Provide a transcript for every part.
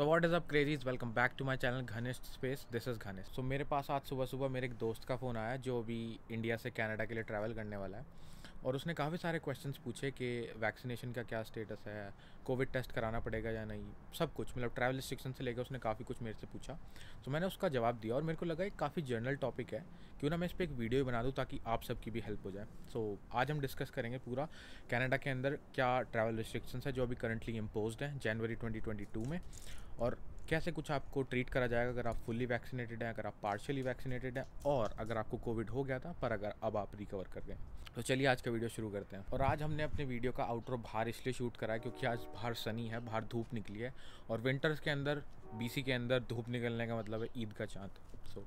So what is up crazies welcome back to my channel Ghanishth space this is Ghanishth so मेरे पास आज सुबह सुबह मेरे एक दोस्त का फ़ोन आया जो अभी इंडिया से कनाडा के लिए ट्रैवल करने वाला है और उसने काफ़ी सारे क्वेश्चंस पूछे कि वैक्सीनेशन का क्या स्टेटस है कोविड टेस्ट कराना पड़ेगा या नहीं सब कुछ मतलब ट्रैवल रिस्ट्रिक्शन से लेकर उसने काफ़ी कुछ मेरे से पूछा तो मैंने उसका जवाब दिया और मेरे को लगा एक काफ़ी जनरल टॉपिक है क्यों ना मैं इस पर एक वीडियो बना दूँ ताकि आप सबकी भी हेल्प हो जाए सो so, आज हम डिस्कस करेंगे पूरा कैनेडा के अंदर क्या ट्रैवल रिस्ट्रिक्शंस है जो अभी करंटली इम्पोज हैं जनवरी ट्वेंटी में और कैसे कुछ आपको ट्रीट करा जाएगा अगर आप फुली वैक्सीनेटेड हैं अगर आप पार्शियली वैक्सीनेटेड हैं और अगर आपको कोविड हो गया था पर अगर अब आप रिकवर कर गए तो चलिए आज का वीडियो शुरू करते हैं और आज हमने अपने वीडियो का आउटर बाहर इसलिए शूट करा है क्योंकि आज बाहर सनी है बाहर धूप निकली है और विंटर्स के अंदर बीसी के अंदर धूप निकलने का मतलब है ईद का चाँद सो so,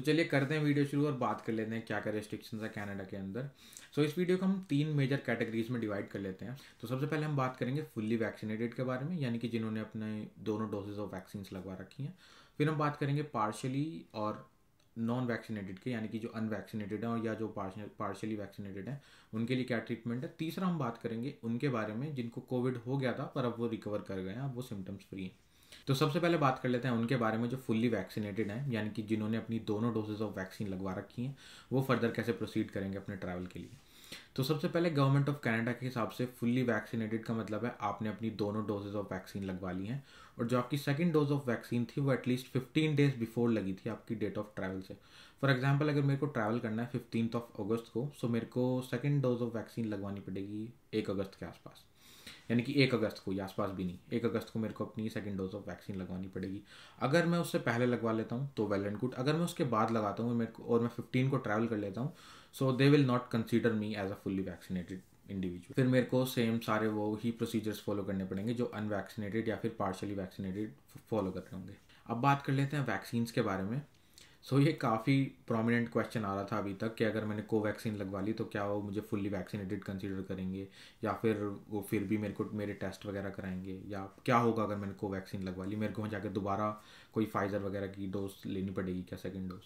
तो चलिए करते हैं वीडियो शुरू और बात कर लेते हैं क्या क्या रेस्ट्रिक्शंस है कैनेडा के अंदर सो so, इस वीडियो को हम तीन मेजर कैटेगरीज में डिवाइड कर लेते हैं तो सबसे पहले हम बात करेंगे फुल्ली वैक्सीनेटेड के बारे में यानी कि जिन्होंने अपने दोनों डोजेज ऑफ वैक्सीन लगवा रखी हैं फिर हम बात करेंगे पार्शली और नॉन वैक्सीनेटेड के यानी कि जो अनवैक्सीनेटेड हैं और या जो पार्शली वैक्सीनेटेड हैं उनके लिए क्या ट्रीटमेंट है तीसरा हम बात करेंगे उनके बारे में जिनको कोविड हो गया था पर अब वो रिकवर कर गए हैं अब वो सिम्टम्स फ्री हैं तो सबसे पहले बात कर लेते हैं उनके बारे में जो फुल्ली वैक्सीनेटेड हैं यानी कि जिन्होंने अपनी दोनों डोजेज ऑफ वैक्सीन लगवा रखी हैं वो फर्दर कैसे प्रोसीड करेंगे अपने ट्रैवल के लिए तो सबसे पहले गवर्नमेंट ऑफ कनाडा के हिसाब से फुल्ली वैक्सीनेटेड का मतलब है आपने अपनी दोनों डोजेज ऑफ वैक्सीन लगवा ली हैं और जो आपकी सेकेंड डोज ऑफ वैक्सीन थी वो एटलीस्ट फिफ्टीन डेज बिफोर लगी थी आपकी डेट ऑफ ट्रैवल से फॉर एग्जाम्पल अगर मेरे को ट्रैवल करना है फिफ्टीन ऑफ अगस्त को सो मेरे को सेकेंड डोज ऑफ वैक्सीन लगवानी पड़ेगी एक अगस्त के आसपास यानी कि एक अगस्त को या आसपास भी नहीं एक अगस्त को मेरे को अपनी सेकेंड डोज ऑफ वैक्सीन लगवानी पड़ेगी अगर मैं उससे पहले लगवा लेता हूँ तो वेल एंड गुड अगर मैं उसके बाद लगाता हूँ मेरे को और मैं फिफ्टीन को ट्रैवल कर लेता हूँ so they will not consider me as a fully vaccinated individual फिर मेरे को सेम सारे वो ही प्रोसीजर्स फॉलो करने पड़ेंगे जो अनवैक्सीनेटेड या फिर पार्शली वैक्सीनेटेड फॉलो कर रहे होंगे अब बात कर लेते हैं वैक्सीन के बारे में सो so, ये काफ़ी प्रोमिनेंट क्वेश्चन आ रहा था अभी तक कि अगर मैंने कोवैक्सीन लगवा ली तो क्या वो मुझे फुल्ली वैक्सीनेटेड कंसीडर करेंगे या फिर वो फिर भी मेरे को मेरे टेस्ट वगैरह कराएंगे या क्या होगा अगर मैंने कोवैक्सीन लगवा ली मेरे को वहाँ जाकर दोबारा कोई फाइज़र वगैरह की डोज लेनी पड़ेगी क्या सेकेंड डोज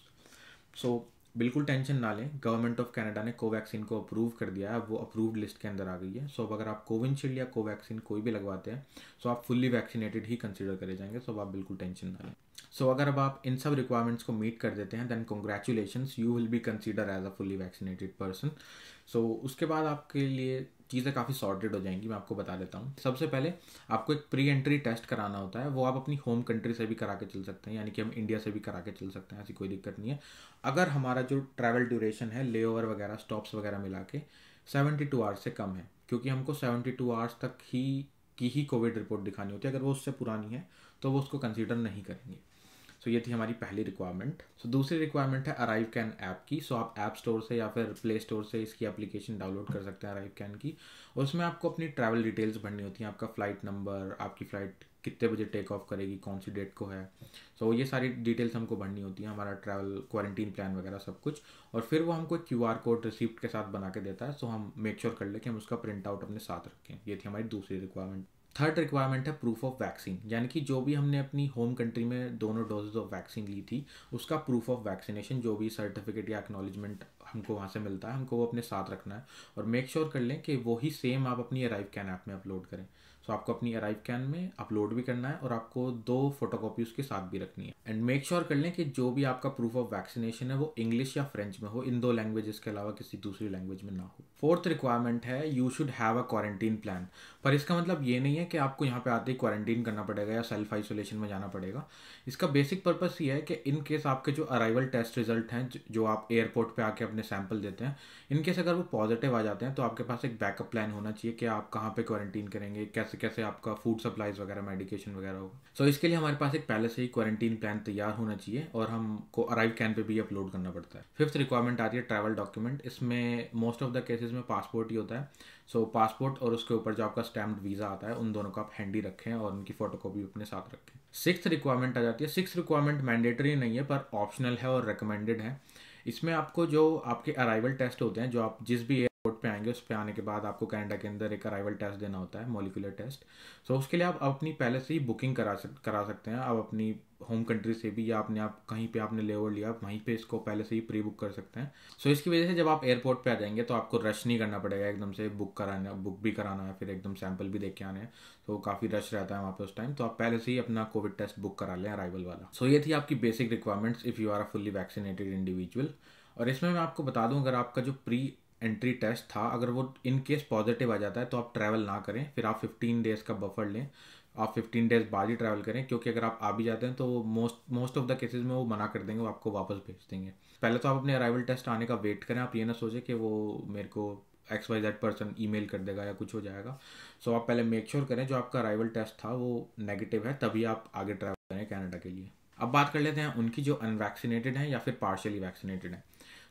सो so, बिल्कुल टेंशन ना लें गवर्नमेंट ऑफ कनाडा ने कोवैक्सिन को अप्रूव कर दिया है वो अप्रूव्ड लिस्ट के अंदर आ गई है सो अब अगर आप कोविनशील्ड या कोवैक्सिन कोई भी लगवाते हैं सो आप फुल्ली वैक्सीनेटेड ही कंसिडर करे जाएंगे सो आप बिल्कुल टेंशन ना लें सो so, अगर अब आप इन सब रिक्वायरमेंट्स को मीट कर देते हैं then congratulation you will be consider as a fully vaccinated person so उसके बाद आपके लिए चीज़ें काफ़ी सॉर्टेड हो जाएंगी मैं आपको बता देता हूँ सबसे पहले आपको एक प्री एंट्री टेस्ट कराना होता है वो आप अपनी होम कंट्री से भी करा के चल सकते हैं यानी कि हम इंडिया से भी करा के चल सकते हैं ऐसी कोई दिक्कत नहीं है अगर हमारा जो ट्रैवल ड्यूरेशन है ले ओवर वगैरह स्टॉप्स वगैरह मिला के सेवेंटी टू आवर्स से कम है क्योंकि हमको सेवेंटी टू आवर्स तक ही की ही कोविड रिपोर्ट दिखानी होती है अगर वो उससे पुरानी है तो वो उसको कंसिडर नहीं करेंगे सो तो ये थी हमारी पहली रिक्वायरमेंट सो दूसरी रिक्वायरमेंट है अराइव कैन ऐप की सो आप ऐप स्टोर से या फिर प्ले स्टोर से इसकी एप्लीकेशन डाउनलोड कर सकते हैं अराइव कैन की और उसमें आपको अपनी ट्रैवल डिटेल्स भरनी होती हैं आपका फ़्लाइट नंबर आपकी फ़्लाइट कितने बजे टेक ऑफ करेगी कौन सी डेट को है सो so, ये सारी डिटेल्स हमको भरनी होती है हमारा ट्रैवल क्वारंटीन प्लान वगैरह सब कुछ और फिर वो हमको क्यू आर कोड रिसिप्ट के साथ बना के देता है सो so, हम मेक श्योर sure कर ले कि हम उसका प्रिंट आउट अपने साथ रखें ये थी हमारी दूसरी रिक्वायरमेंट थर्ड रिक्वायरमेंट है प्रूफ ऑफ वैक्सीन यानी कि जो भी हमने अपनी होम कंट्री में दोनों डोजेज ऑफ वैक्सीन ली थी उसका प्रूफ ऑफ वैक्सीनेशन जो भी सर्टिफिकेट या एक्नोलिजमेंट हमको वहाँ से मिलता है हमको वो अपने साथ रखना है और मेक श्योर sure कर लें कि वही सेम आप अपनी अराइव कैन ऐप में अपलोड करें सो so, आपको अपनी अराइव कैन में अपलोड भी करना है और आपको दो फोटो कॉपी उसके साथ भी रखनी है एंड मेक श्योर कर लें कि जो भी आपका प्रूफ ऑफ वैक्सीनेशन है वो इंग्लिश या फ्रेंच में हो इन दो लैंग्वेजेस के अलावा किसी दूसरी लैंग्वेज में ना हो फोर्थ रिक्वायरमेंट है you should have a quarantine plan पर इसका मतलब ये नहीं है कि आपको यहाँ पे आते ही क्वारंटीन करना पड़ेगा या सेल्फ आइसोलेशन में जाना पड़ेगा इसका बेसिक पर्पस ये है कि इन केस आपके जो अराइवल टेस्ट रिजल्ट हैं जो आप एयरपोर्ट पर आके अपने सैम्पल देते हैं इनकेस अगर वो पॉजिटिव आ जाते हैं तो आपके पास एक बैकअप प्लान होना चाहिए कि आप कहाँ पर क्वारंटीन करेंगे कैसे कैसे कैसे आपका फूड सप्लाईज वगैरह मेडिकेशन वगैरह होगा सो so, इसके लिए हमारे पास एक पहले से ही क्वारंटीन प्लान तैयार होना चाहिए और हमको अराइव कैन पे भी अपलोड करना पड़ता है फिफ्थ रिक्वायरमेंट आती है ट्रैवल डॉक्यूमेंट इसमें मोस्ट ऑफ द केसेज में पासपोर्ट ही होता है सो so, पासपोर्ट और उसके ऊपर जो आपका स्टैम्प्ड वीज़ा आता है उन दोनों को आप हैंडी रखें और उनकी फोटो भी अपने साथ रखें सिक्स रिक्वायरमेंट आ जाती है सिक्स रिक्वायरमेंट मैंडेटरी नहीं है पर ऑप्शनल है और रिकमेंडेड है इसमें आपको जो आपके अराइवल टेस्ट होते हैं जो आप जिस भी पोर्ट पे आएंगे उस पर आने के बाद आपको कैनेडा के अंदर एक अराइवल टेस्ट देना होता है मोलिकुलर टेस्ट सो so, उसके लिए आप अपनी पहले से ही बुकिंग करा सक करा सकते हैं आप अपनी होम कंट्री से भी या अपने आप कहीं पे आपने लेवर लिया वहीं पे इसको पहले से ही प्री बुक कर सकते हैं सो so, इसकी वजह से जब आप एयरपोर्ट पे आ जाएंगे तो आपको रश नहीं करना पड़ेगा एकदम से बुक कराना बुक भी कराना है फिर एकदम सैंपल भी देख के आने हैं तो काफ़ी रश रहता है वहाँ पे उस टाइम तो आप पहले से ही अपना कोविड टेस्ट बुक करा लें अराइवल वाला सो so, ये थी आपकी basic requirements if you are a fully vaccinated individual और इसमें मैं आपको बता दूं अगर आपका जो प्री एंट्री टेस्ट था अगर वो इन केस पॉजिटिव आ जाता है तो आप ट्रैवल ना करें फिर आप 15 डेज़ का बफर लें आप 15 डेज़ बाद ही ट्रैवल करें क्योंकि अगर आप आ भी जाते हैं तो most most of the cases में वो मना कर देंगे वो आपको वापस भेज देंगे पहले तो आप अपने अराइवल टेस्ट आने का वेट करें आप ये ना सोचें कि वो मेरे को X Y Z person mail कर देगा या कुछ हो जाएगा सो so, आप पहले मेक श्योर sure करें जो आपका अराइवल टेस्ट था वो नेगेटिव है तभी आप आगे ट्रैवल करें कैनेडा के लिए अब बात कर लेते हैं उनकी जो अनवैक्सीनेटेड हैं या फिर पार्शली वैक्सीनेटेड हैं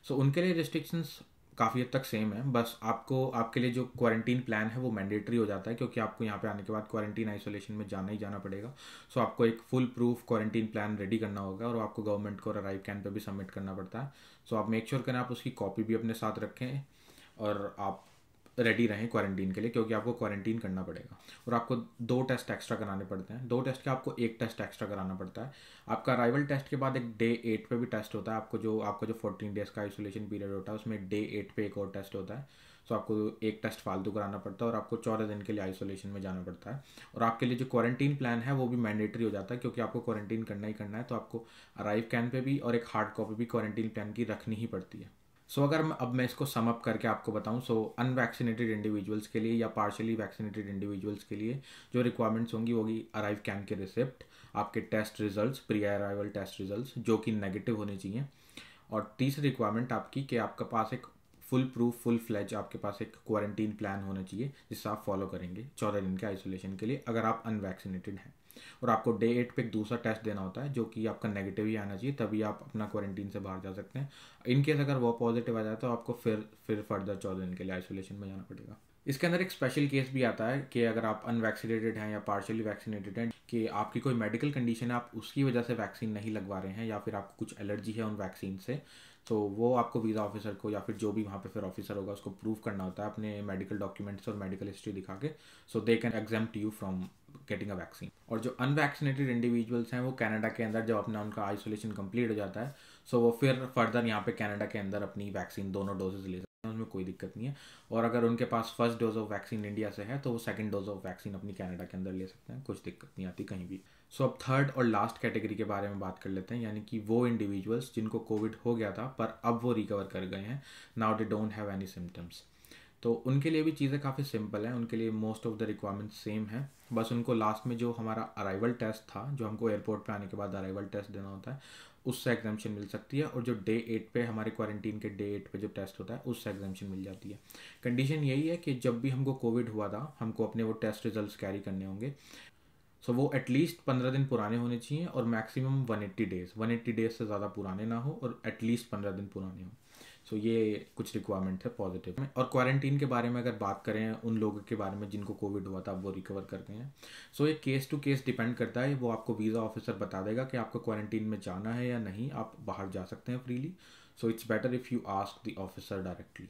सो so, उनके लिए रिस्ट्रिक्शंस काफ़ी हद तक सेम है बस आपको आपके लिए जो क्वारंटीन प्लान है वो मैंडेटरी हो जाता है क्योंकि आपको यहाँ पे आने के बाद क्वारंटीन आइसोलेशन में जाना ही जाना पड़ेगा सो आपको एक full proof quarantine plan ready करना होगा और आपको गवर्नमेंट को अराइव कैन पर भी सबमिट करना पड़ता है सो आप मेक श्योर करें आप उसकी कॉपी भी अपने साथ रखें और आप रेडी रहें क्वारंटीन के लिए क्योंकि आपको क्वारंटीन करना पड़ेगा और आपको दो टेस्ट एक्स्ट्रा कराने पड़ते हैं दो टेस्ट के आपको एक टेस्ट एक्स्ट्रा कराना पड़ता है आपका अराइवल टेस्ट के बाद एक डे एट पे भी टेस्ट होता है आपको जो आपका जो फोर्टीन डेज का आइसोलेशन पीरियड होता है उसमें डे एट पे एक और टेस्ट होता है सो तो आपको एक टेस्ट फालतू कराना पड़ता है और आपको चौदह दिन के लिए आइसोलेशन में जाना पड़ता है और आपके लिए जो क्वारंटीन प्लान है वो भी मैंडेटरी हो जाता है क्योंकि आपको क्वारंटीन करना ही करना है तो आपको अराइव कैन पे भी और एक हार्ड कॉपी भी क्वारंटीन प्लान की रखनी ही पड़ती है सो so, अगर मैं अब मैं इसको समअप करके आपको बताऊं सो अनवैक्सीनेटेड इंडिविजुअल्स के लिए या पार्शली वैक्सीनेटेड इंडिविजुअल्स के लिए जो रिक्वायरमेंट्स होंगी होगी अराइव कैम्प के रिसिप्ट आपके test results pre arrival test results जो कि नेगेटिव होने चाहिए और तीसरी रिक्वायरमेंट आपकी कि आपके पास एक फुल प्रूफ फुल फ्लैज आपके पास एक क्वारंटीन प्लान होना चाहिए जिससे आप फॉलो करेंगे चौदह दिन के आइसोलेशन के लिए अगर आप अनवैक्सीनेटेड हैं और आपको डे एट पे एक दूसरा टेस्ट देना होता है जो कि आपका नेगेटिव ही आना चाहिए तभी आप अपना क्वारंटीन से बाहर जा सकते हैं इनकेस अगर वो पॉजिटिव आ जाए तो आपको फिर फिर फर्दर चौदह दिन के लिए आइसोलेशन में जाना पड़ेगा इसके अंदर एक स्पेशल केस भी आता है कि अगर आप अनवैक्सीनेटेड हैं या पार्शियली वैक्सीनेटेड हैं कि आपकी कोई मेडिकल कंडीशन है आप उसकी वजह से वैक्सीन नहीं लगवा रहे हैं या फिर आपको कुछ एलर्जी है उन वैक्सीन से तो वो आपको वीज़ा ऑफिसर को या फिर जो भी वहाँ पे फिर ऑफिसर होगा उसको प्रूव करना होता है अपने मेडिकल डॉक्यूमेंट्स और मेडिकल हिस्ट्री दिखा के so they can exempt you from getting a vaccine और जो अनवैक्सीनेटेड इंडिविजुअल्स हैं वो कनाडा के अंदर जब अपना उनका आइसोलेशन कंप्लीट हो जाता है सो वो फिर फर्दर यहाँ पे कनाडा के अंदर अपनी वैक्सीन दोनों डोजेज ले सकते हैं उसमें कोई दिक्कत नहीं है और अगर उनके पास first dose of vaccine India से है तो वो सेकेंड डोज ऑफ वैक्सीन अपनी कनाडा के अंदर ले सकते हैं कुछ दिक्कत नहीं आती कहीं भी सो अब थर्ड और लास्ट कैटेगरी के बारे में बात कर लेते हैं यानी कि वो इंडिविजुअल्स जिनको कोविड हो गया था पर अब वो रिकवर कर गए हैं now they don't have any symptoms तो उनके लिए भी चीज़ें काफ़ी सिंपल हैं उनके लिए most of the requirement same है बस उनको लास्ट में जो हमारा अराइवल टेस्ट था जो हमको एयरपोर्ट पे आने के बाद अराइवल टेस्ट देना होता है उससे एग्जामेशन मिल सकती है और जो डे एट पे हमारे क्वारंटीन के डे एट पे जो टेस्ट होता है उससे एग्जामेशन मिल जाती है कंडीशन यही है कि जब भी हमको कोविड हुआ था हमको अपने वो टेस्ट रिजल्ट कैरी करने होंगे सो so, वो एटलीस्ट पंद्रह दिन पुराने होने चाहिए और maximum one eighty days one eighty days से ज़्यादा पुराने ना हो और एटलीस्ट पंद्रह दिन पुराने हो सो so, ये कुछ रिक्वायरमेंट है पॉजिटिव में और क्वारंटीन के बारे में अगर बात करें उन लोगों के बारे में जिनको कोविड हुआ था वो रिकवर कर गए हैं सो so, ये केस टू केस डिपेंड करता है वो आपको वीज़ा ऑफिसर बता देगा कि आपको क्वारंटीन में जाना है या नहीं आप बाहर जा सकते हैं freely so it's better if you ask the officer directly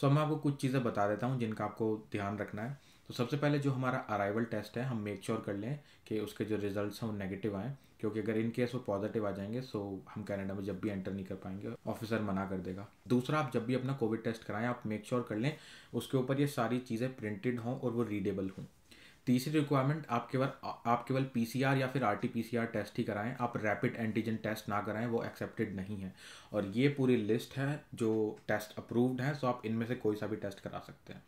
so मैं आपको कुछ चीज़ें बता देता हूँ जिनका आपको ध्यान रखना है तो सबसे पहले जो हमारा अराइवल टेस्ट है हम मेक श्योर कर लें कि उसके जो रिजल्ट्स हैं वो नेगेटिव आएँ क्योंकि अगर इन केस वो पॉजिटिव आ जाएंगे सो हम कनाडा में जब भी एंटर नहीं कर पाएंगे ऑफिसर मना कर देगा दूसरा आप जब भी अपना कोविड टेस्ट कराएं आप मेक श्योर कर लें उसके ऊपर ये सारी चीज़ें प्रिंटेड हों और वो रीडेबल हों तीसरी रिक्वायरमेंट आप केवल आप केवल पीसीआर या फिर आरटीपीसीआर टेस्ट ही कराएं आप रैपिड एंटीजन टेस्ट ना कराएं वो एक्सेप्टेड नहीं है और ये पूरी लिस्ट है जो टेस्ट अप्रूव्ड है सो आप इनमें से कोई सा भी टेस्ट करा सकते हैं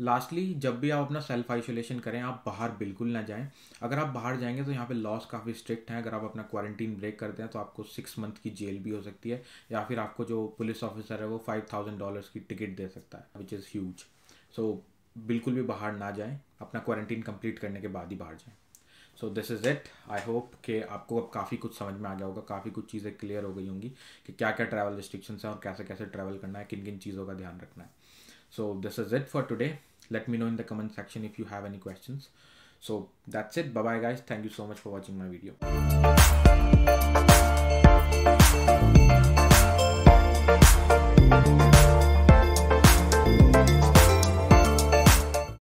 लास्टली जब भी आप अपना सेल्फ आइसोलेशन करें आप बाहर बिल्कुल ना जाएं अगर आप बाहर जाएंगे तो यहाँ पे लॉस काफ़ी स्ट्रिक्ट हैं अगर आप अपना क्वारंटीन ब्रेक करते हैं तो आपको सिक्स मंथ की जेल भी हो सकती है या फिर आपको जो पुलिस ऑफिसर है वो फाइव थाउजेंड डॉलर्स की टिकट दे सकता है विच इज़ ह्यूज सो बिल्कुल भी बाहर ना जाएँ अपना क्वारंटीन कंप्लीट करने के बाद ही बाहर जाएँ so this is it I hope कि आपको अब काफ़ी कुछ समझ में आ गया होगा काफ़ी कुछ चीज़ें क्लियर हो गई होंगी कि क्या क्या ट्रैवल रिस्ट्रिक्शंस हैं और कैसे कैसे ट्रैवल करना है किन किन चीज़ों का ध्यान रखना है So this is it for today. Let me know in the comment section if you have any questions. So that's it. Bye bye guys. Thank you so much for watching my video.